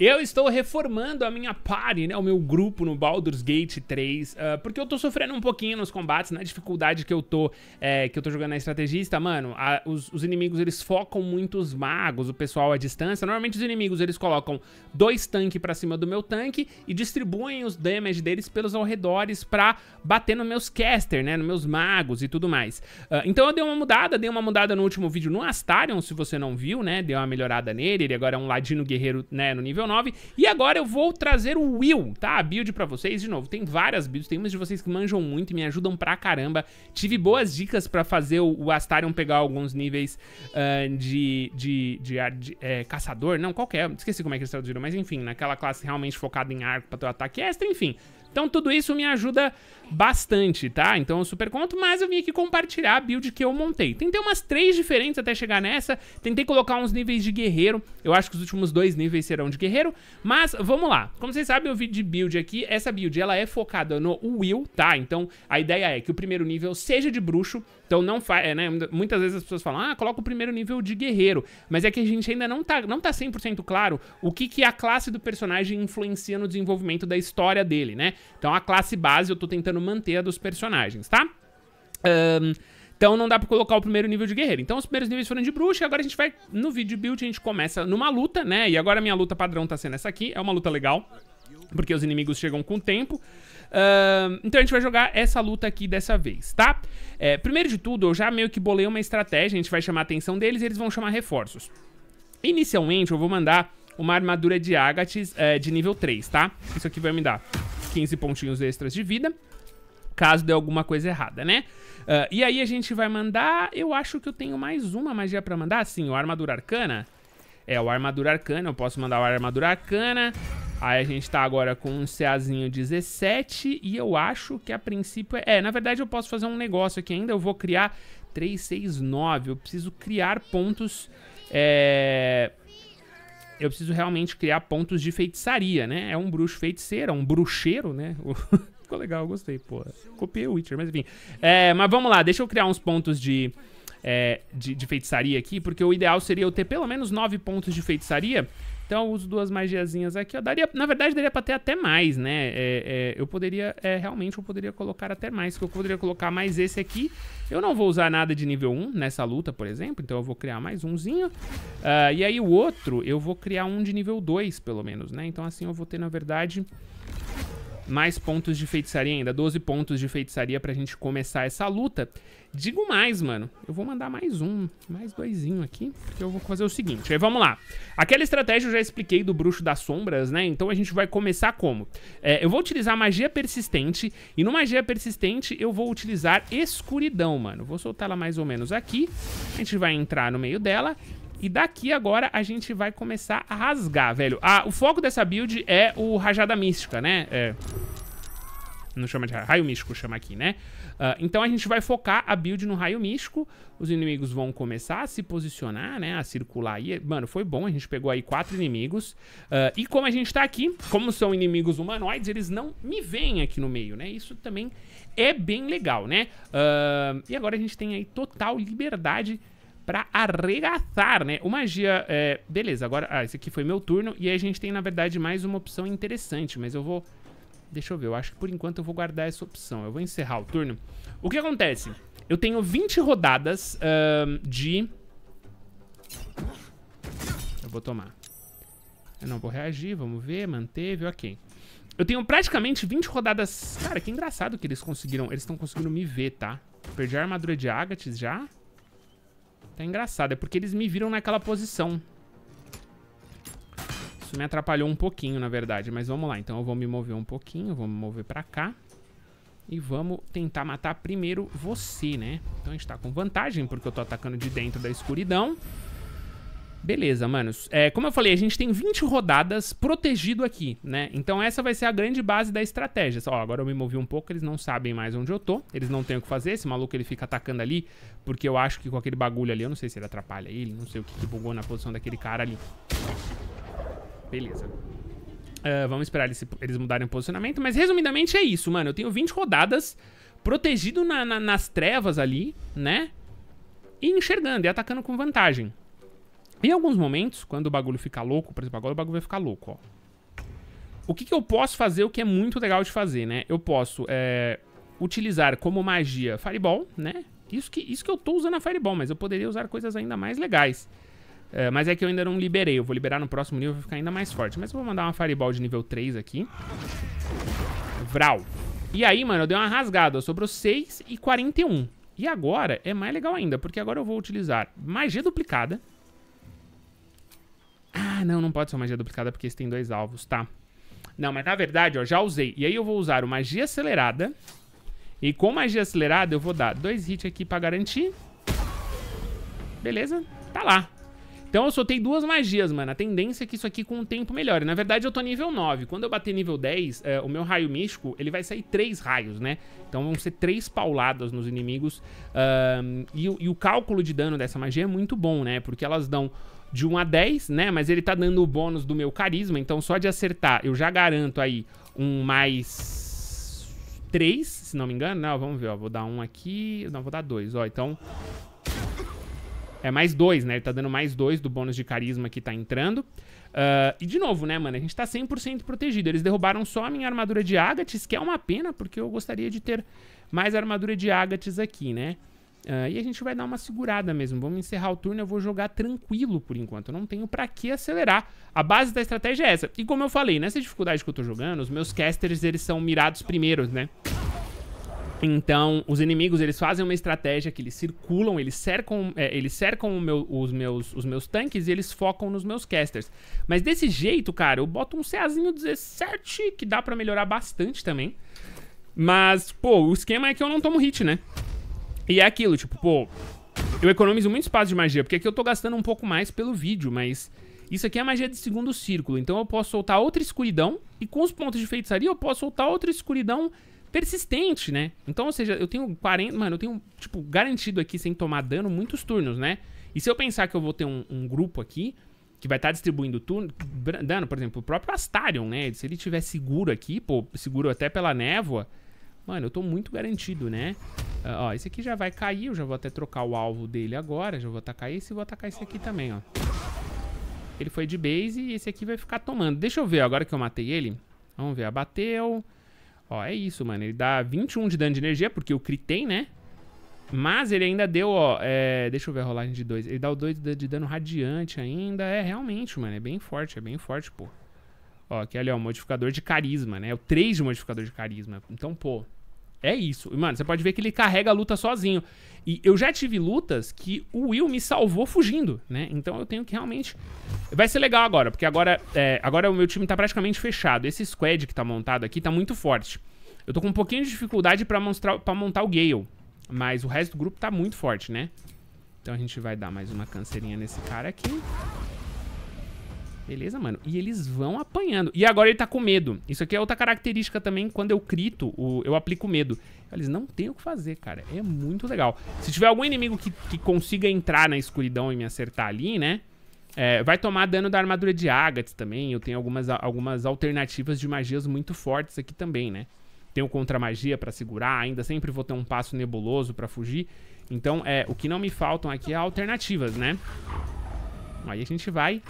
Eu estou reformando a minha party, né? O meu grupo no Baldur's Gate 3. Uh, ah, porque eu tô sofrendo um pouquinho nos combates, na dificuldade que eu tô, é, que eu tô jogando na estrategista, mano. A, os, os, inimigos, eles focam muito os magos, o pessoal à distância. Normalmente os inimigos, eles colocam dois tanques pra cima do meu tanque e distribuem os damage deles pelos arredores pra bater nos meus caster, né? Nos meus magos e tudo mais. Uh, então eu dei uma mudada, dei uma mudada no último vídeo no Astarion, se você não viu, né? Deu uma melhorada nele, ele agora é um ladino guerreiro, né? No nível 9. E agora eu vou trazer o Will, tá? A build pra vocês, de novo, tem várias builds, tem umas de vocês que manjam muito e me ajudam pra caramba. Tive boas dicas pra fazer o, Astarion pegar alguns níveis uh, de, de, de, de é, caçador, não, qualquer, esqueci como é que eles traduziram, mas enfim, naquela classe realmente focada em arco pra ter ataque extra, enfim... Então tudo isso me ajuda bastante, tá? Então eu super conto, mas eu vim aqui compartilhar a build que eu montei. Tentei umas três diferentes até chegar nessa, tentei colocar uns níveis de guerreiro, eu acho que os últimos dois níveis serão de guerreiro, mas vamos lá. Como vocês sabem, o vídeo de build aqui, essa build ela é focada no Will, tá? Então a ideia é que o primeiro nível seja de bruxo, então não faz, é, né? Muitas vezes as pessoas falam: "Ah, coloca o primeiro nível de guerreiro". Mas é que a gente ainda não tá não tá 100% claro o que que a classe do personagem influencia no desenvolvimento da história dele, né? Então a classe base eu tô tentando manter a dos personagens, tá? Um, então não dá pra colocar o primeiro nível de guerreiro. Então os primeiros níveis foram de bruxa, agora a gente vai no vídeo build, a gente começa numa luta, né? E agora a minha luta padrão tá sendo essa aqui, é uma luta legal, porque os inimigos chegam com o tempo. Uh, então a gente vai jogar essa luta aqui dessa vez, tá? É, primeiro de tudo, eu já meio que bolei uma estratégia, a gente vai chamar a atenção deles e eles vão chamar reforços. Inicialmente eu vou mandar uma armadura de Agates é, de nível 3, tá? Isso aqui vai me dar 15 pontinhos extras de vida, caso dê alguma coisa errada, né? Uh, e aí a gente vai mandar... Eu acho que eu tenho mais uma magia pra mandar, sim, o Armadura Arcana... É, o Armadura Arcana, eu posso mandar o Armadura Arcana. Aí a gente tá agora com um CAzinho 17 e eu acho que a princípio é... é... na verdade eu posso fazer um negócio aqui ainda, eu vou criar 3, 6, 9. Eu preciso criar pontos... É... Eu preciso realmente criar pontos de feitiçaria, né? É um bruxo feiticeiro, é um bruxeiro, né? Ficou legal, gostei, pô. Copiei o Witcher, mas enfim. É, mas vamos lá, deixa eu criar uns pontos de... É, de, de, feitiçaria aqui, porque o ideal seria eu ter pelo menos 9 pontos de feitiçaria então eu uso duas magiazinhas aqui. Eu daria, na verdade, daria pra ter até mais, né? É, é, eu poderia, é, realmente, eu poderia colocar até mais. eu poderia colocar mais esse aqui. Eu não vou usar nada de nível 1 nessa luta, por exemplo. Então eu vou criar mais umzinho. Uh, e aí o outro, eu vou criar um de nível 2, pelo menos, né? Então assim, eu vou ter, na verdade mais pontos de feitiçaria ainda, 12 pontos de feitiçaria pra gente começar essa luta. Digo mais, mano, eu vou mandar mais um, mais doisinho aqui, porque eu vou fazer o seguinte, aí vamos lá. Aquela estratégia eu já expliquei do Bruxo das Sombras, né, então a gente vai começar como? É, eu vou utilizar magia persistente, e no magia persistente eu vou utilizar escuridão, mano. Vou soltar ela mais ou menos aqui, a gente vai entrar no meio dela, e daqui agora a gente vai começar a rasgar, velho. Ah, o foco dessa build é o Rajada Mística, né? É... Não chama de raio, raio místico, chama aqui, né? Uh, então a gente vai focar a build no raio místico. Os inimigos vão começar a se posicionar, né? A circular E Mano, foi bom. A gente pegou aí quatro inimigos. Uh, e como a gente tá aqui, como são inimigos humanoides, eles não me veem aqui no meio, né? Isso também é bem legal, né? Uh, e agora a gente tem aí total liberdade pra arregaçar, né? O magia, é, beleza, agora, ah, esse aqui foi meu turno, e aí a gente tem, na verdade, mais uma opção interessante, mas eu vou... Deixa eu ver, eu acho que por enquanto eu vou guardar essa opção. Eu vou encerrar o turno. O que acontece? Eu tenho 20 rodadas de... Eu vou tomar. Eu não vou reagir, vamos ver, manteve, ok. Eu tenho praticamente 20 rodadas... Cara, que engraçado que eles conseguiram... Eles estão conseguindo me ver, tá? Perdi a armadura de Agates já. Tá engraçado, é porque eles me viram naquela posição. Isso me atrapalhou um pouquinho, na verdade. Mas vamos lá, então eu vou me mover um pouquinho, vou me mover pra cá. E vamos tentar matar primeiro você, né? Então a gente tá com vantagem, porque eu tô atacando de dentro da escuridão. Beleza, mano. É, como eu falei, a gente tem 20 rodadas protegido aqui, né? Então essa vai ser a grande base da estratégia. Ó, agora eu me movi um pouco, eles não sabem mais onde eu tô. Eles não têm o que fazer. Esse maluco ele fica atacando ali, porque eu acho que com aquele bagulho ali, eu não sei se ele atrapalha ele, não sei o que, que bugou na posição daquele cara ali. Beleza. Uh, vamos esperar eles, eles mudarem o posicionamento. Mas resumidamente é isso, mano. Eu tenho 20 rodadas protegido na, na, nas trevas ali, né? E enxergando e atacando com vantagem. Em alguns momentos, quando o bagulho fica louco, por exemplo, agora o bagulho vai ficar louco, ó. O que, que eu posso fazer, o que é muito legal de fazer, né? Eu posso é, utilizar como magia Fireball, né? Isso que, isso que eu tô usando a Fireball, mas eu poderia usar coisas ainda mais legais. É, mas é que eu ainda não liberei, eu vou liberar no próximo nível, vai ficar ainda mais forte. Mas eu vou mandar uma Fireball de nível 3 aqui. Vral. E aí, mano, eu dei uma rasgada, sobrou 6 e 41. E agora é mais legal ainda, porque agora eu vou utilizar magia duplicada ah, não, não pode ser uma magia duplicada porque isso tem dois alvos, tá? Não, mas na verdade, ó, já usei. E aí eu vou usar o magia acelerada. E com magia acelerada eu vou dar dois hits aqui pra garantir. Beleza, tá lá. Então eu soltei duas magias, mano. A tendência é que isso aqui com o tempo melhore. Na verdade, eu tô nível 9. Quando eu bater nível 10, é, o meu raio místico, ele vai sair três raios, né? Então vão ser três pauladas nos inimigos. Um, e, e o cálculo de dano dessa magia é muito bom, né? Porque elas dão de 1 a 10, né? Mas ele tá dando o bônus do meu carisma, então só de acertar eu já garanto aí um mais 3, se não me engano. Não, vamos ver, ó. Vou dar um aqui. Não, vou dar dois, ó. Então. É mais dois, né? Ele tá dando mais dois do bônus de carisma que tá entrando. Uh, e de novo, né, mano? A gente tá 100% protegido. Eles derrubaram só a minha armadura de Agatis, que é uma pena, porque eu gostaria de ter mais armadura de Agatis aqui, né? Uh, e a gente vai dar uma segurada mesmo. Vamos encerrar o turno, eu vou jogar tranquilo por enquanto. Eu não tenho pra que acelerar. A base da estratégia é essa. E como eu falei, nessa dificuldade que eu tô jogando, os meus casters, eles são mirados primeiros, né? Então, os inimigos, eles fazem uma estratégia que eles circulam, eles cercam, é, eles cercam meu, os, meus, os meus tanques e eles focam nos meus casters. Mas desse jeito, cara, eu boto um CAzinho 17, que dá pra melhorar bastante também. Mas, pô, o esquema é que eu não tomo hit, né? E é aquilo, tipo, pô, eu economizo muito espaço de magia, porque aqui eu tô gastando um pouco mais pelo vídeo, mas isso aqui é magia de segundo círculo, então eu posso soltar outra escuridão, e com os pontos de feitiçaria eu posso soltar outra escuridão persistente, né? Então, ou seja, eu tenho 40... Mano, eu tenho, tipo, garantido aqui, sem tomar dano, muitos turnos, né? E se eu pensar que eu vou ter um, um grupo aqui, que vai estar tá distribuindo turno, dano, por exemplo, o próprio Astarion, né? Se ele tiver seguro aqui, pô, seguro até pela névoa, mano, eu tô muito garantido, né? Ah, ó, esse aqui já vai cair, eu já vou até trocar o alvo dele agora, já vou atacar esse e vou atacar esse aqui também, ó. Ele foi de base e esse aqui vai ficar tomando. Deixa eu ver, agora que eu matei ele. Vamos ver, abateu. Ó, é isso, mano. Ele dá 21 de dano de energia, porque eu critei, né? Mas ele ainda deu, ó, é... deixa eu ver a rolagem de 2. Ele dá o 2 de dano radiante ainda. É, realmente, mano, é bem forte, é bem forte, pô. Ó, aqui ali, ó, modificador de carisma, né? O 3 de modificador de carisma. Então, pô, é isso. Mano, você pode ver que ele carrega a luta sozinho. E eu já tive lutas que o Will me salvou fugindo, né? Então eu tenho que realmente... Vai ser legal agora, porque agora, é, agora o meu time tá praticamente fechado. Esse squad que tá montado aqui tá muito forte. Eu tô com um pouquinho de dificuldade pra, mostrar, pra montar o Gale. Mas o resto do grupo tá muito forte, né? Então a gente vai dar mais uma canseirinha nesse cara aqui. Beleza, mano. E eles vão apanhando. E agora ele tá com medo. Isso aqui é outra característica também. Quando eu crito, eu aplico medo. Eles não têm o que fazer, cara. É muito legal. Se tiver algum inimigo que, que consiga entrar na escuridão e me acertar ali, né? É, vai tomar dano da armadura de Agatha também. Eu tenho algumas, algumas alternativas de magias muito fortes aqui também, né? Tenho contra-magia pra segurar ainda. Sempre vou ter um passo nebuloso pra fugir. Então, é, o que não me faltam aqui é alternativas, né? Aí a gente vai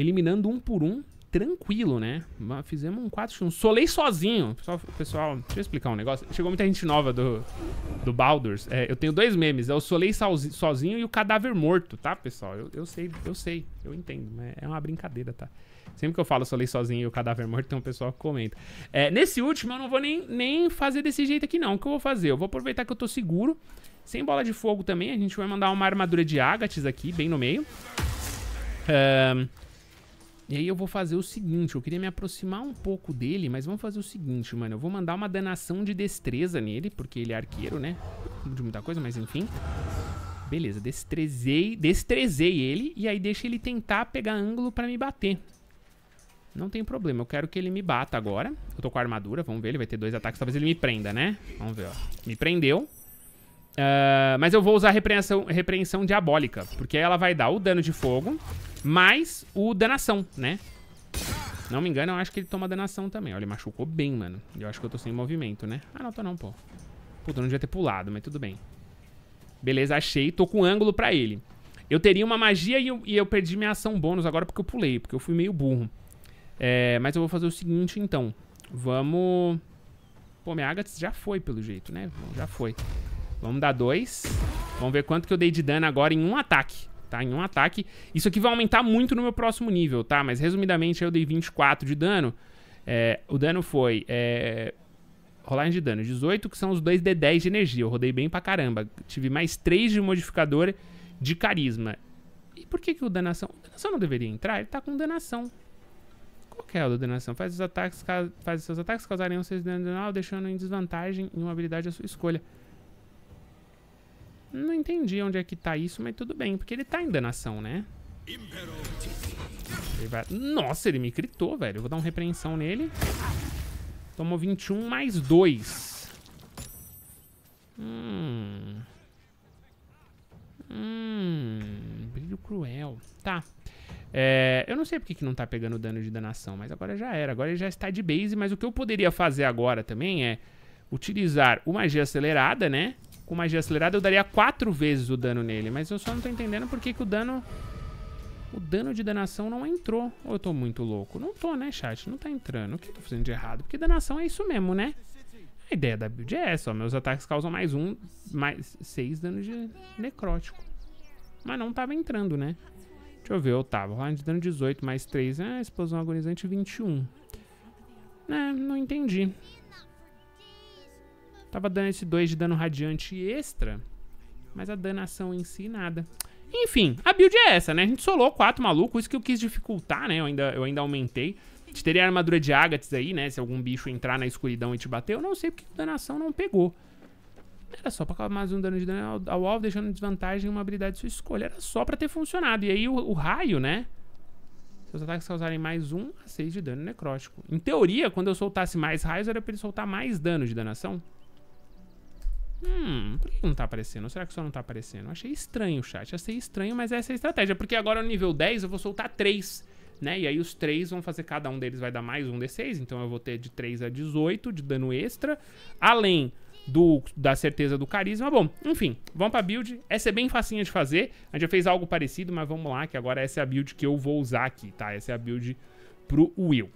eliminando um por um, tranquilo, né? Fizemos um 4x1. Um solei sozinho. Pessoal, pessoal, deixa eu explicar um negócio. Chegou muita gente nova do, do Baldur's. É, eu tenho dois memes. É o Solei sozinho e o Cadáver Morto, tá, pessoal? Eu, eu sei, eu sei, eu entendo. Mas é, é uma brincadeira, tá? Sempre que eu falo Solei sozinho e o Cadáver Morto, tem um pessoal que comenta. É, nesse último, eu não vou nem, nem fazer desse jeito aqui, não. O que eu vou fazer? Eu vou aproveitar que eu tô seguro. Sem bola de fogo também, a gente vai mandar uma armadura de ágates aqui, bem no meio. Ahn... Um... E aí eu vou fazer o seguinte, eu queria me aproximar um pouco dele, mas vamos fazer o seguinte, mano. Eu vou mandar uma danação de destreza nele, porque ele é arqueiro, né? De muita coisa, mas enfim. Beleza, destrezei, destrezei ele e aí deixa ele tentar pegar ângulo pra me bater. Não tem problema, eu quero que ele me bata agora. Eu tô com a armadura, vamos ver, ele vai ter dois ataques, talvez ele me prenda, né? Vamos ver, ó. Me prendeu. Uh, mas eu vou usar repreensão, repreensão diabólica, porque ela vai dar o dano de fogo mais o danação, né? Não me engano, eu acho que ele toma danação também. Olha, ele machucou bem, mano. Eu acho que eu tô sem movimento, né? Ah, não, tô não, pô. Puta, eu não devia ter pulado, mas tudo bem. Beleza, achei. Tô com ângulo pra ele. Eu teria uma magia e eu, e eu perdi minha ação bônus agora porque eu pulei, porque eu fui meio burro. É, mas eu vou fazer o seguinte, então. Vamos... Pô, minha Agatha já foi, pelo jeito, né? já foi. Vamos dar dois. Vamos ver quanto que eu dei de dano agora em um ataque tá? Em um ataque. Isso aqui vai aumentar muito no meu próximo nível, tá? Mas resumidamente eu dei 24 de dano. É, o dano foi... É, rolagem de dano, 18, que são os 2 D10 de energia. Eu rodei bem pra caramba. Tive mais 3 de modificador de carisma. E por que, que o danação... O danação não deveria entrar? Ele tá com danação. Qual que é o da danação? Faz, os ataques, faz seus ataques causarem um 6 de dano, deixando em desvantagem em uma habilidade à sua escolha. Não entendi onde é que tá isso, mas tudo bem, porque ele tá em danação, né? Ele vai... Nossa, ele me gritou, velho. Eu vou dar uma repreensão nele. Tomou 21 mais 2. Hum. Hum. Brilho cruel. Tá. É, eu não sei porque que não tá pegando dano de danação, mas agora já era. Agora ele já está de base, mas o que eu poderia fazer agora também é utilizar o magia acelerada, né? com magia acelerada, eu daria quatro vezes o dano nele. Mas eu só não tô entendendo por que, que o dano... O dano de danação não entrou. Ou eu tô muito louco? Não tô, né, chat? Não tá entrando. O que eu tô fazendo de errado? Porque danação é isso mesmo, né? A ideia da build é essa, ó. Meus ataques causam mais um, mais seis danos de necrótico. Mas não tava entrando, né? Deixa eu ver, eu tava. Rolando de dano 18, mais 3. Ah, é, explosão agonizante 21. É, não entendi. Tava dando esse 2 de dano radiante extra, mas a danação em si nada. Enfim, a build é essa, né? A gente solou 4 maluco, isso que eu quis dificultar, né? Eu ainda, eu ainda aumentei. A gente teria armadura de ágates aí, né? Se algum bicho entrar na escuridão e te bater. Eu não sei porque a danação não pegou. Era só pra causar mais um dano de dano ao alvo, deixando desvantagem uma habilidade de sua escolha. Era só pra ter funcionado. E aí o, o raio, né? Seus ataques causarem mais um a 6 de dano necrótico. Em teoria, quando eu soltasse mais raios, era pra ele soltar mais dano de danação. Hum, por que não tá aparecendo? Será que só não tá aparecendo? Achei estranho o chat, achei estranho, mas essa é a estratégia. Porque agora no nível 10 eu vou soltar 3, né? E aí os 3 vão fazer, cada um deles vai dar mais um D6, então eu vou ter de 3 a 18 de dano extra. Além do, da certeza do carisma. Bom, enfim, vamos pra build. Essa é bem facinha de fazer. A gente já fez algo parecido, mas vamos lá, que agora essa é a build que eu vou usar aqui, tá? Essa é a build pro Will.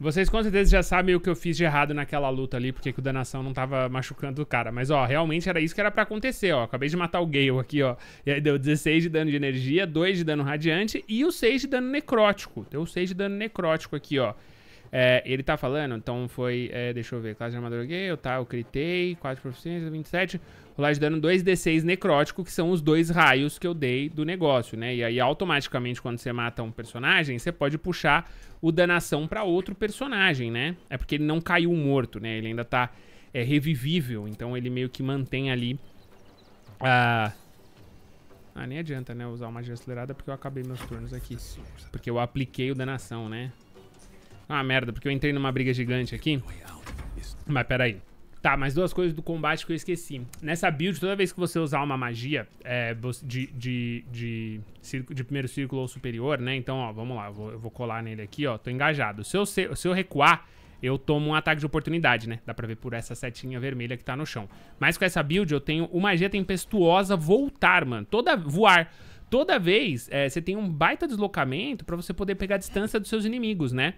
Vocês com certeza já sabem o que eu fiz de errado naquela luta ali, porque que o Danação não tava machucando o cara. Mas, ó, realmente era isso que era para acontecer, ó. Acabei de matar o Gale aqui, ó. E aí deu 16 de dano de energia, 2 de dano radiante e o 6 de dano necrótico. Deu 6 de dano necrótico aqui, ó. É, ele tá falando, então foi, é, deixa eu ver, classe de armadura gay, eu, tá, eu critei, 4 proficiência, 27. Rolar de dano 2d6 necrótico, que são os dois raios que eu dei do negócio, né? E aí, automaticamente, quando você mata um personagem, você pode puxar o danação pra outro personagem, né? É porque ele não caiu morto, né? Ele ainda tá é, revivível, então ele meio que mantém ali a... Ah, nem adianta, né, usar uma magia acelerada porque eu acabei meus turnos aqui. Porque eu apliquei o danação, né? Ah merda, porque eu entrei numa briga gigante aqui. Mas peraí. Tá, mais duas coisas do combate que eu esqueci. Nessa build, toda vez que você usar uma magia é, de, de, de, de, primeiro círculo ou superior, né? Então, ó, vamos lá, eu vou, eu vou colar nele aqui, ó. Tô engajado. Se eu, se eu recuar, eu tomo um ataque de oportunidade, né? Dá pra ver por essa setinha vermelha que tá no chão. Mas com essa build, eu tenho uma magia tempestuosa voltar, mano. Toda voar. Toda vez, é, você tem um baita deslocamento pra você poder pegar a distância dos seus inimigos, né?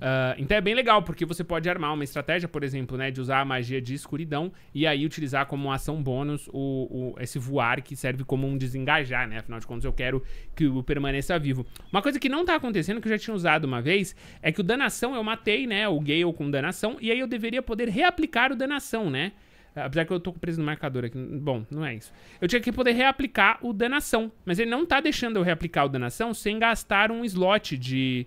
Uh, então é bem legal, porque você pode armar uma estratégia, por exemplo, né, de usar a magia de escuridão e aí utilizar como ação bônus o, o, esse voar que serve como um desengajar, né? Afinal de contas, eu quero que o permaneça vivo. Uma coisa que não tá acontecendo, que eu já tinha usado uma vez, é que o danação eu matei, né? O Gale com danação, e aí eu deveria poder reaplicar o danação, né? Apesar que eu tô preso no marcador aqui. Bom, não é isso. Eu tinha que poder reaplicar o danação, mas ele não tá deixando eu reaplicar o danação sem gastar um slot de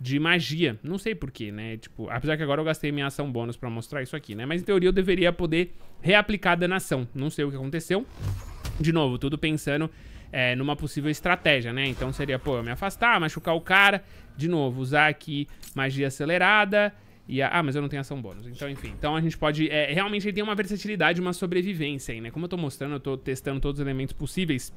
de magia. Não sei porquê, né? Tipo, apesar que agora eu gastei minha ação bônus pra mostrar isso aqui, né? Mas em teoria eu deveria poder reaplicar a danação. Não sei o que aconteceu. De novo, tudo pensando é, numa possível estratégia, né? Então seria, pô, eu me afastar, machucar o cara. De novo, usar aqui magia acelerada. E a... Ah, mas eu não tenho ação bônus. Então, enfim. Então a gente pode... É, realmente ele tem uma versatilidade, uma sobrevivência aí, né? Como eu tô mostrando, eu tô testando todos os elementos possíveis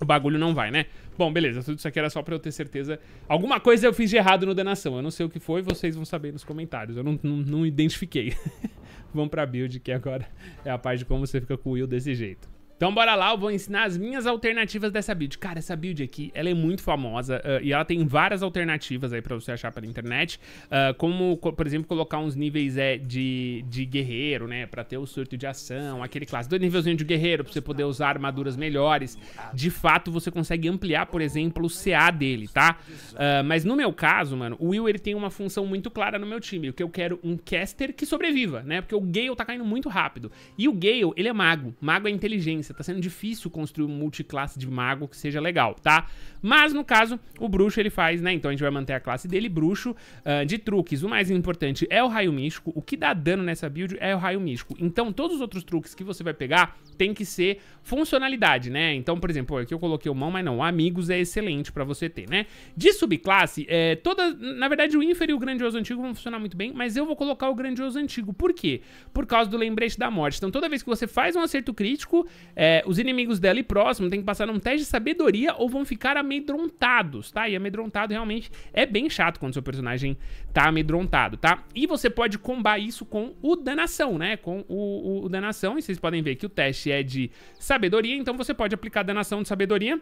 o bagulho não vai, né? Bom, beleza, tudo isso aqui era só pra eu ter certeza. Alguma coisa eu fiz de errado no Danação. Eu não sei o que foi, vocês vão saber nos comentários. Eu não, não, não identifiquei. Vamos pra build, que agora é a parte de como você fica com o Will desse jeito. Então bora lá, eu vou ensinar as minhas alternativas dessa build. Cara, essa build aqui, ela é muito famosa uh, e ela tem várias alternativas aí pra você achar pela internet. Uh, como, por exemplo, colocar uns níveis é, de, de guerreiro, né? Pra ter o surto de ação, aquele clássico. Dois nívelzinho de guerreiro pra você poder usar armaduras melhores. De fato, você consegue ampliar, por exemplo, o CA dele, tá? Uh, mas no meu caso, mano, o Will ele tem uma função muito clara no meu time. Que eu quero um caster que sobreviva, né? Porque o Gale tá caindo muito rápido. E o Gale, ele é mago. Mago é inteligência resistência. Tá sendo difícil construir um multiclasse de mago que seja legal, tá? Mas, no caso, o bruxo ele faz, né? Então a gente vai manter a classe dele, bruxo, uh, de truques. O mais importante é o raio místico. O que dá dano nessa build é o raio místico. Então, todos os outros truques que você vai pegar tem que ser funcionalidade, né? Então, por exemplo, aqui eu coloquei o mão, mas não, amigos é excelente pra você ter, né? De subclasse, é, toda... Na verdade, o Infer e o Grandioso Antigo vão funcionar muito bem, mas eu vou colocar o Grandioso Antigo. Por quê? Por causa do Lembrete da Morte. Então, toda vez que você faz um acerto crítico, é, os inimigos dela e próximo têm que passar um teste de sabedoria ou vão ficar amedrontados, tá? E amedrontado realmente é bem chato quando seu personagem tá amedrontado, tá? E você pode combar isso com o danação, né? Com o, o, o danação, e vocês podem ver que o teste é de sabedoria, então você pode aplicar danação de sabedoria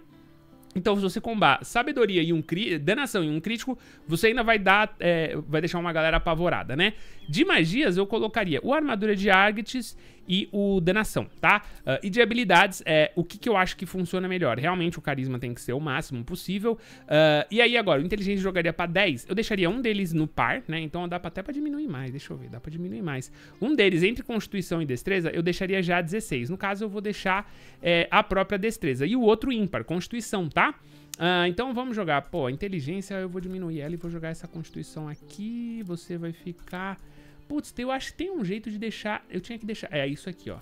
então, se você combar sabedoria e um danação e um crítico, você ainda vai dar. É, vai deixar uma galera apavorada, né? De magias, eu colocaria o Armadura de Argetes e o danação, tá? Uh, e de habilidades, é, o que, que eu acho que funciona melhor? Realmente o carisma tem que ser o máximo possível. Uh, e aí agora, o inteligência jogaria pra 10. Eu deixaria um deles no par, né? Então dá pra, até pra diminuir mais, deixa eu ver, dá pra diminuir mais. Um deles entre constituição e destreza, eu deixaria já 16. No caso, eu vou deixar é, a própria destreza. E o outro ímpar, constituição, tá? Uh, então vamos jogar, pô, inteligência eu vou diminuir ela e vou jogar essa constituição aqui, você vai ficar... Putz, eu acho que tem um jeito de deixar... Eu tinha que deixar... É isso aqui, ó.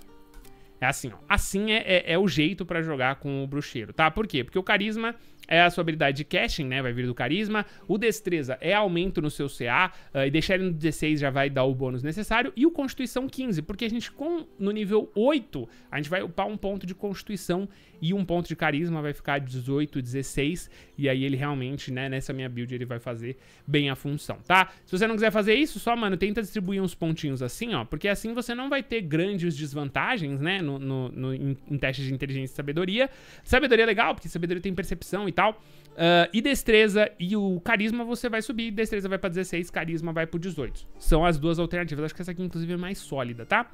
É assim, ó. Assim é, é, é o jeito para jogar com o bruxeiro, tá? Por quê? Porque o carisma é a sua habilidade de caching, né? Vai vir do carisma. O destreza é aumento no seu CA. Uh, ah, e deixar ele no 16 já vai dar o bônus necessário. E o Constituição 15, porque a gente, com no nível 8, a gente vai upar um ponto de Constituição e um ponto de carisma. Vai ficar 18, 16. E aí ele realmente, né, nessa minha build, ele vai fazer bem a função, tá? Se você não quiser fazer isso, só, mano, tenta distribuir uns pontinhos assim, ó. Porque assim você não vai ter grandes desvantagens, né? No, no, no em, em testes de inteligência e sabedoria. Sabedoria é legal, porque sabedoria tem percepção e tal. Uh, e destreza e o carisma você vai subir, destreza vai pra 16, carisma vai pro 18. São as duas alternativas. Acho que essa aqui, inclusive, é mais sólida, tá?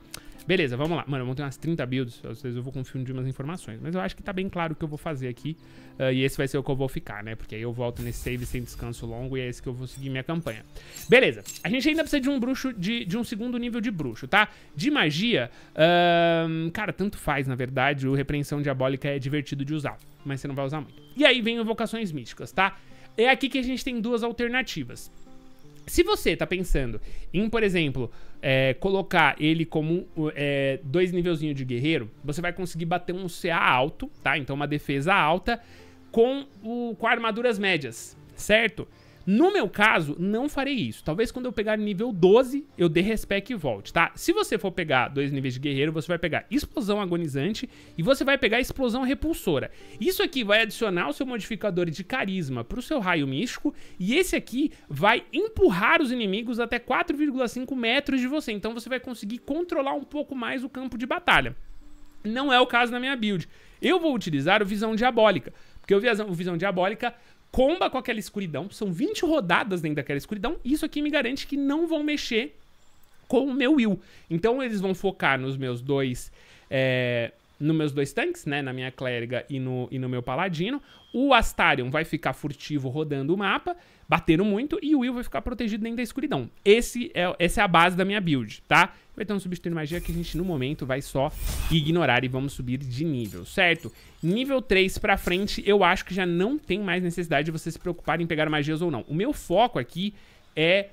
Beleza, vamos lá. Mano, eu montei umas 30 builds. Às vezes eu vou confundir umas informações. Mas eu acho que tá bem claro o que eu vou fazer aqui. Uh, e esse vai ser o que eu vou ficar, né? Porque aí eu volto nesse save sem descanso longo. E é esse que eu vou seguir minha campanha. Beleza. A gente ainda precisa de um bruxo, de, de um segundo nível de bruxo, tá? De magia, uh, cara, tanto faz, na verdade. O Repreensão Diabólica é divertido de usar. Mas você não vai usar muito. E aí vem invocações místicas, tá? É aqui que a gente tem duas alternativas se você tá pensando em, por exemplo, é, colocar ele como é, dois nivelzinhos de guerreiro, você vai conseguir bater um CA alto, tá? Então uma defesa alta com, o, com armaduras médias, certo? No meu caso, não farei isso. Talvez quando eu pegar nível 12, eu dê respec e volte, tá? Se você for pegar dois níveis de guerreiro, você vai pegar explosão agonizante e você vai pegar explosão repulsora. Isso aqui vai adicionar o seu modificador de carisma pro seu raio místico e esse aqui vai empurrar os inimigos até 4,5 metros de você. Então você vai conseguir controlar um pouco mais o campo de batalha. Não é o caso na minha build. Eu vou utilizar o Visão Diabólica, porque o Visão, visão Diabólica comba com aquela escuridão. São 20 rodadas dentro daquela escuridão. Isso aqui me garante que não vão mexer com o meu Will. Então eles vão focar nos meus dois. É, nos meus dois tanques, né? Na minha clériga e no, e no meu paladino. O Astarion vai ficar furtivo rodando o mapa, batendo muito, e o Will vai ficar protegido dentro da escuridão. Esse é, essa é a base da minha build, tá? Apertando de magia que a gente no momento vai só ignorar e vamos subir de nível, certo? Nível 3 pra frente, eu acho que já não tem mais necessidade de você se preocupar em pegar magias ou não. O meu foco aqui é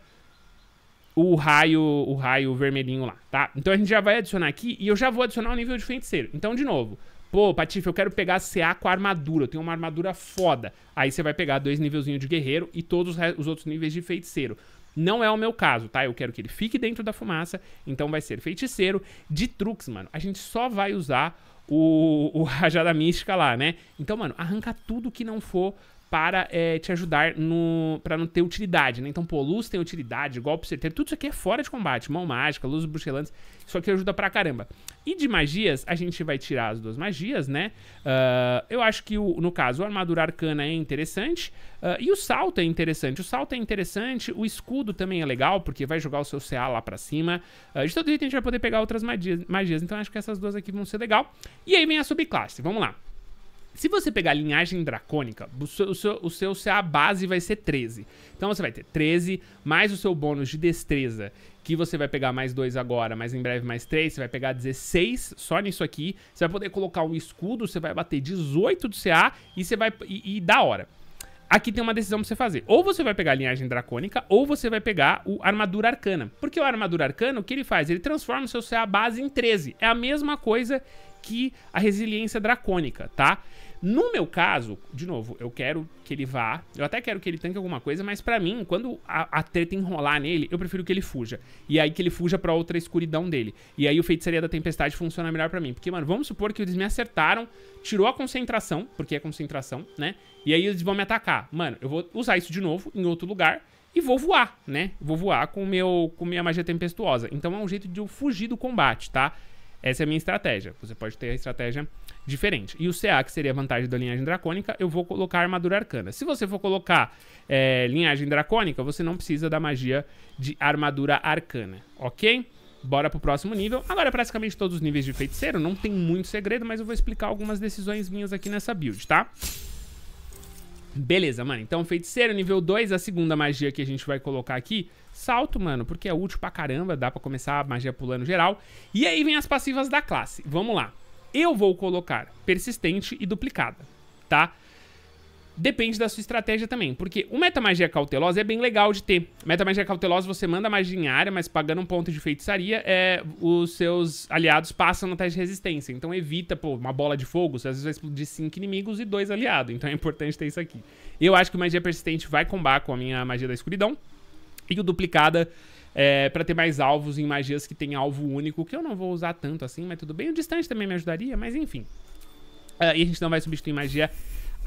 o raio, o raio vermelhinho lá, tá? Então a gente já vai adicionar aqui e eu já vou adicionar um nível de feiticeiro. Então, de novo, pô, Patife, eu quero pegar CA com armadura, eu tenho uma armadura foda. Aí você vai pegar dois nívelzinhos de guerreiro e todos os outros níveis de feiticeiro. Não é o meu caso, tá? Eu quero que ele fique dentro da fumaça, então vai ser feiticeiro. De truques, mano, a gente só vai usar o, o Rajada Mística lá, né? Então, mano, arranca tudo que não for para é, te ajudar no para não ter utilidade, né? Então, pô, luz tem utilidade, golpe certeiro, tudo isso aqui é fora de combate, mão mágica, luz bruxelantes, isso aqui ajuda pra caramba. E de magias, a gente vai tirar as duas magias, né? Uh, eu acho que, o, no caso, a armadura arcana é interessante uh, e o salto é interessante. O salto é interessante, o escudo também é legal, porque vai jogar o seu CA lá pra cima. Uh, de todo jeito, a gente vai poder pegar outras magias, magias, então acho que essas duas aqui vão ser legal. E aí vem a subclasse, vamos lá. Se você pegar a linhagem dracônica, o seu, o seu, o CA base vai ser 13. Então você vai ter 13 mais o seu bônus de destreza, que você vai pegar mais 2 agora, mas em breve mais 3, você vai pegar 16 só nisso aqui. Você vai poder colocar um escudo, você vai bater 18 de CA e você vai e, e da hora. Aqui tem uma decisão pra você fazer. Ou você vai pegar a linhagem dracônica, ou você vai pegar o armadura arcana. Porque o armadura arcana, o que ele faz? Ele transforma o seu CA base em 13. É a mesma coisa que a resiliência dracônica, tá? No meu caso, de novo, eu quero que ele vá. Eu até quero que ele tanque alguma coisa, mas para mim, quando a, a, treta enrolar nele, eu prefiro que ele fuja. E aí que ele fuja pra outra escuridão dele. E aí o feitiçaria da tempestade funciona melhor para mim. Porque, mano, vamos supor que eles me acertaram, tirou a concentração, porque é concentração, né? E aí eles vão me atacar. Mano, eu vou usar isso de novo em outro lugar e vou voar, né? Vou voar com meu com minha magia tempestuosa. Então é um jeito de eu fugir do combate, tá? Essa é a minha estratégia. Você pode ter a estratégia diferente. E o CA, que seria a vantagem da linhagem dracônica, eu vou colocar armadura arcana. Se você for colocar é, linhagem dracônica, você não precisa da magia de armadura arcana, ok? Bora pro próximo nível. Agora, praticamente todos os níveis de feiticeiro, não tem muito segredo, mas eu vou explicar algumas decisões minhas aqui nessa build, tá? Beleza, mano. Então, feiticeiro, nível 2, a segunda magia que a gente vai colocar aqui. Salto, mano, porque é útil pra caramba, dá pra começar a magia pulando geral. E aí vem as passivas da classe. Vamos lá. Eu vou colocar persistente e duplicada, tá? Depende da sua estratégia também, porque o Metamagia Cautelosa é bem legal de ter. Metamagia Cautelosa você manda magia em área, mas pagando um ponto de feitiçaria, é, os seus aliados passam no teste de resistência. Então evita, pô, uma bola de fogo, você às vezes vai explodir cinco inimigos e dois aliados. Então é importante ter isso aqui. Eu acho que magia persistente vai combar com a minha magia da escuridão. E o duplicada é, para ter mais alvos em magias que tem alvo único, que eu não vou usar tanto assim, mas tudo bem. O distante também me ajudaria, mas enfim. Uh, e a gente não vai substituir magia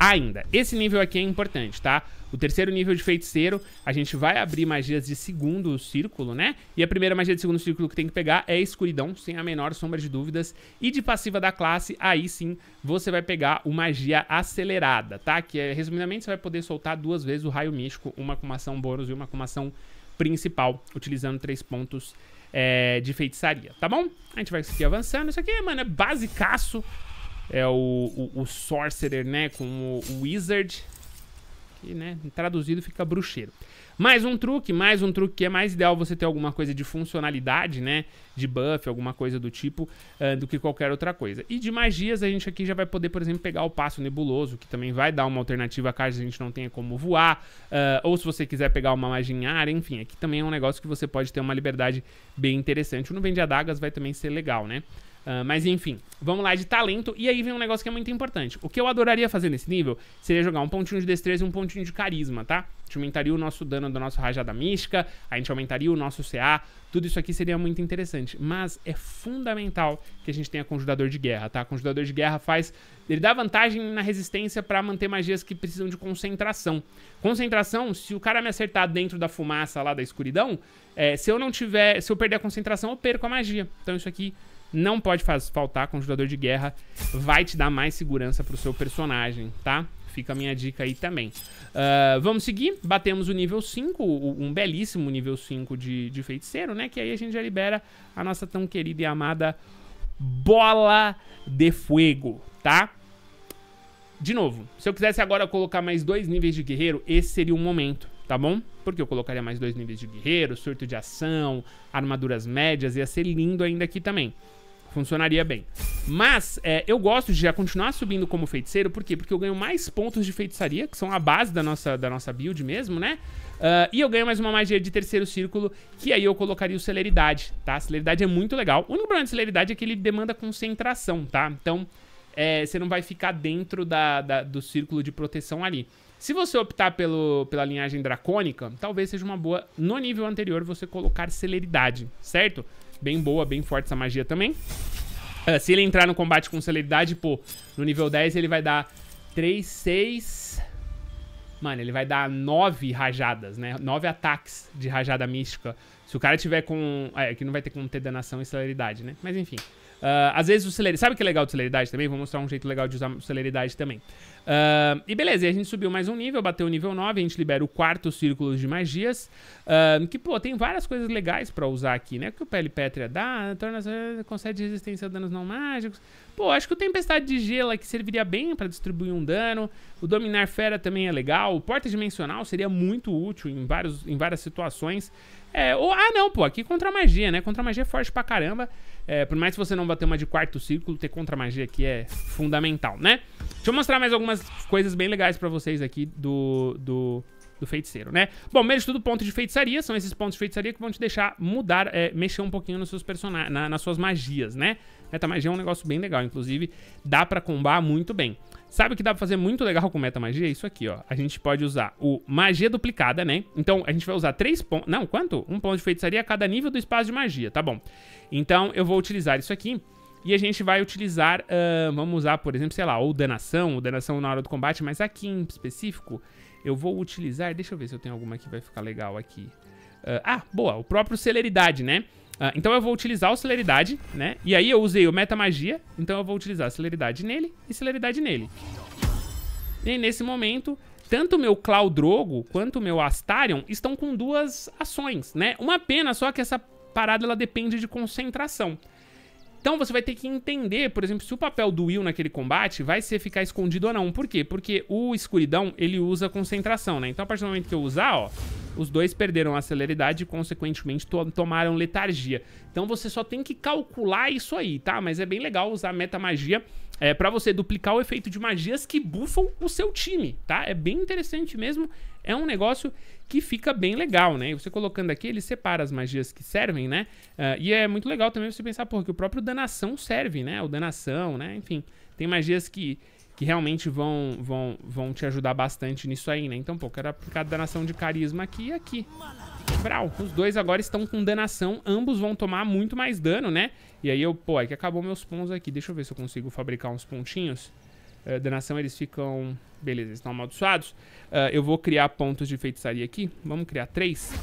ainda. Esse nível aqui é importante, tá? O terceiro nível de feiticeiro, a gente vai abrir magias de segundo círculo, né? E a primeira magia de segundo círculo que tem que pegar é escuridão, sem a menor sombra de dúvidas. E de passiva da classe, aí sim você vai pegar o magia acelerada, tá? Que é, resumidamente, você vai poder soltar duas vezes o raio místico, uma com uma ação bônus e uma com uma ação principal, utilizando três pontos é, de feitiçaria, tá bom? A gente vai seguir avançando. Isso aqui, mano, é basicaço é o, o, o Sorcerer, né? Com o, o Wizard. Que, né, traduzido fica bruxeiro. Mais um truque, mais um truque que é mais ideal você ter alguma coisa de funcionalidade, né? De buff, alguma coisa do tipo, uh, do que qualquer outra coisa. E de magias, a gente aqui já vai poder, por exemplo, pegar o passo nebuloso, que também vai dar uma alternativa caso a gente não tenha como voar, uh, ou se você quiser pegar uma magia em área, enfim, aqui também é um negócio que você pode ter uma liberdade bem interessante. O Nuvem de Adagas vai também ser legal, né? Uh, mas enfim, vamos lá de talento. E aí vem um negócio que é muito importante. O que eu adoraria fazer nesse nível seria jogar um pontinho de destreza e um pontinho de carisma, tá? A gente aumentaria o nosso dano da nossa rajada mística, a gente aumentaria o nosso CA. Tudo isso aqui seria muito interessante. Mas é fundamental que a gente tenha conjurador de guerra, tá? Conjurador de guerra faz. Ele dá vantagem na resistência para manter magias que precisam de concentração. Concentração, se o cara me acertar dentro da fumaça lá da escuridão, é, se eu não tiver. Se eu perder a concentração, eu perco a magia. Então isso aqui não pode faz, faltar conjurador de guerra, vai te dar mais segurança pro seu personagem, tá? Fica a minha dica aí também. Uh, vamos seguir, batemos o nível 5, um belíssimo nível 5 de, de feiticeiro, né? Que aí a gente já libera a nossa tão querida e amada Bola de Fuego, tá? De novo, se eu quisesse agora colocar mais dois níveis de guerreiro, esse seria o momento, tá bom? Porque eu colocaria mais dois níveis de guerreiro, surto de ação, armaduras médias, ia ser lindo ainda aqui também. Funcionaria bem. Mas é, eu gosto de já continuar subindo como feiticeiro, por quê? Porque eu ganho mais pontos de feitiçaria, que são a base da nossa, da nossa build mesmo, né? Uh, e eu ganho mais uma magia de terceiro círculo, que aí eu colocaria o celeridade, tá? Celeridade é muito legal. O único problema de celeridade é que ele demanda concentração, tá? Então, é, você não vai ficar dentro da, da, do círculo de proteção ali. Se você optar pelo, pela linhagem dracônica, talvez seja uma boa, no nível anterior, você colocar celeridade, certo? bem boa, bem forte essa magia também. Uh, se ele entrar no combate com celeridade, pô, no nível 10 ele vai dar 3, 6... Mano, ele vai dar 9 rajadas, né? 9 ataques de rajada mística. Se o cara tiver com... É, que não vai ter como ter danação e celeridade, né? Mas enfim... Uh, às vezes o celeridade. Sabe que é legal de celeridade também? Vou mostrar um jeito legal de usar celeridade também. Uh, e beleza, e a gente subiu mais um nível, bateu o nível 9, a gente libera o quarto círculo de magias. Uh, que, pô, tem várias coisas legais pra usar aqui, né? Que o Pele Pétrea dá, torna concede resistência a danos não mágicos. Pô, acho que o Tempestade de Gelo aqui serviria bem pra distribuir um dano. O Dominar Fera também é legal. O Porta Dimensional seria muito útil em, vários, em várias situações. É, ou, ah, não, pô, aqui contra a magia, né? Contra a magia é forte pra caramba. É, por mais que você não bater uma de quarto círculo, ter contra-magia aqui é fundamental, né? Deixa eu mostrar mais algumas coisas bem legais pra vocês aqui do... do do feiticeiro, né? Bom, mesmo tudo, ponto de feitiçaria. São esses pontos de feitiçaria que vão te deixar mudar, é, mexer um pouquinho nos seus personagens, na, nas suas magias, né? Meta magia é um negócio bem legal, inclusive dá pra combar muito bem. Sabe o que dá pra fazer muito legal com meta magia? Isso aqui, ó. A gente pode usar o magia duplicada, né? Então, a gente vai usar três pontos... Não, quanto? Um ponto de feitiçaria a cada nível do espaço de magia, tá bom. Então, eu vou utilizar isso aqui. E a gente vai utilizar... Uh, vamos usar, por exemplo, sei lá, ou danação, ou danação na hora do combate. Mas aqui, em específico, eu vou utilizar... Deixa eu ver se eu tenho alguma que vai ficar legal aqui. Uh, ah, boa. O próprio celeridade, né? Ah, então eu vou utilizar o celeridade, né? E aí eu usei o meta magia, então eu vou utilizar celeridade nele e celeridade nele. E nesse momento, tanto o meu Cloudrogo quanto o meu Astarion estão com duas ações, né? Uma pena só que essa parada ela depende de concentração. Então você vai ter que entender, por exemplo, se o papel do Will naquele combate vai ser ficar escondido ou não. Por quê? Porque o escuridão, ele usa concentração, né? Então a partir do momento que eu usar, ó, os dois perderam a celeridade e, consequentemente, to tomaram letargia. Então você só tem que calcular isso aí, tá? Mas é bem legal usar meta magia é, para você duplicar o efeito de magias que bufam o seu time, tá? É bem interessante mesmo. É um negócio que fica bem legal, né? E você colocando aqui, ele separa as magias que servem, né? Uh, e é muito legal também você pensar, porque o próprio danação serve, né? O danação, né? Enfim, tem magias que que realmente vão, vão, vão te ajudar bastante nisso aí, né? Então, pô, quero aplicar danação de carisma aqui e aqui. Brau, os dois agora estão com danação, ambos vão tomar muito mais dano, né? E aí eu, pô, é que acabou meus pontos aqui. Deixa eu ver se eu consigo fabricar uns pontinhos. Uh, danação, eles ficam... Beleza, eles estão amaldiçoados. Uh, eu vou criar pontos de feitiçaria aqui. Vamos criar três.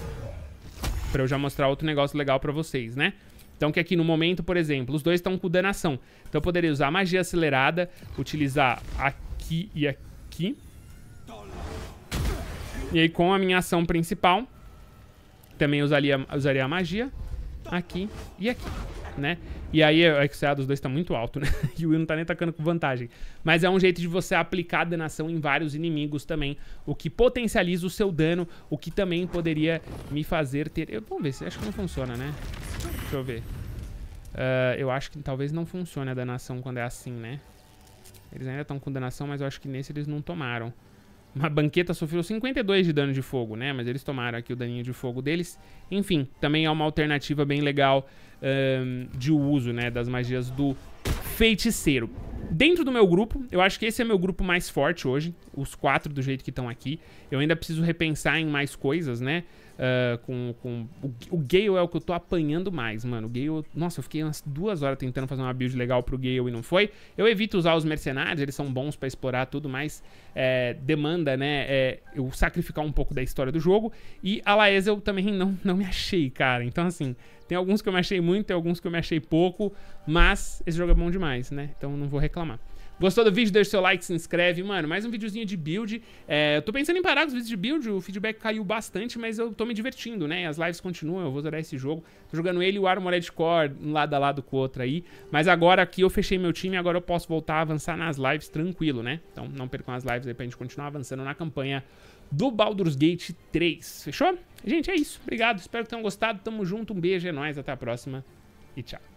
Pra eu já mostrar outro negócio legal pra vocês, né? Então que aqui no momento, por exemplo, os dois estão com danação. Então eu poderia usar magia acelerada, utilizar aqui e aqui. E aí com a minha ação principal, também usaria, usaria a magia aqui e aqui né? E aí é, é o XA dos dois tá muito alto, né? E o Will não tá nem tacando com vantagem. Mas é um jeito de você aplicar danação em vários inimigos também, o que potencializa o seu dano, o que também poderia me fazer ter... Eu, vamos ver, se acho que não funciona, né? Deixa eu ver. Uh, eu acho que talvez não funcione a danação quando é assim, né? Eles ainda estão com danação, mas eu acho que nesse eles não tomaram. Uma banqueta sofreu 52 de dano de fogo, né? Mas eles tomaram aqui o daninho de fogo deles. Enfim, também é uma alternativa bem legal um, de uso, né, das magias do feiticeiro. Dentro do meu grupo, eu acho que esse é meu grupo mais forte hoje, os quatro do jeito que estão aqui. Eu ainda preciso repensar em mais coisas, né? Uh, com, com o, o Gale é o que eu tô apanhando mais, mano. O Gale, nossa, eu fiquei umas duas horas tentando fazer uma build legal pro Gale e não foi. Eu evito usar os mercenários, eles são bons para explorar tudo, mas é, demanda, né? É, eu sacrificar um pouco da história do jogo. E a Laezel eu também não, não me achei, cara. Então, assim, tem alguns que eu me achei muito, tem alguns que eu me achei pouco, mas esse jogo é bom demais, né? Então não vou reclamar. Gostou do vídeo? Deixa o seu like, se inscreve. Mano, mais um videozinho de build. É, eu tô pensando em parar com os vídeos de build, o feedback caiu bastante, mas eu tô me divertindo, né? As lives continuam, eu vou zerar esse jogo. Tô jogando ele e o Armored Core lado a lado com o outro aí. Mas agora aqui eu fechei meu time, agora eu posso voltar a avançar nas lives tranquilo, né? Então não percam as lives aí pra gente continuar avançando na campanha do Baldur's Gate 3. Fechou? Gente, é isso. Obrigado. Espero que tenham gostado. Tamo junto. Um beijo. É nóis. Até a próxima. E tchau.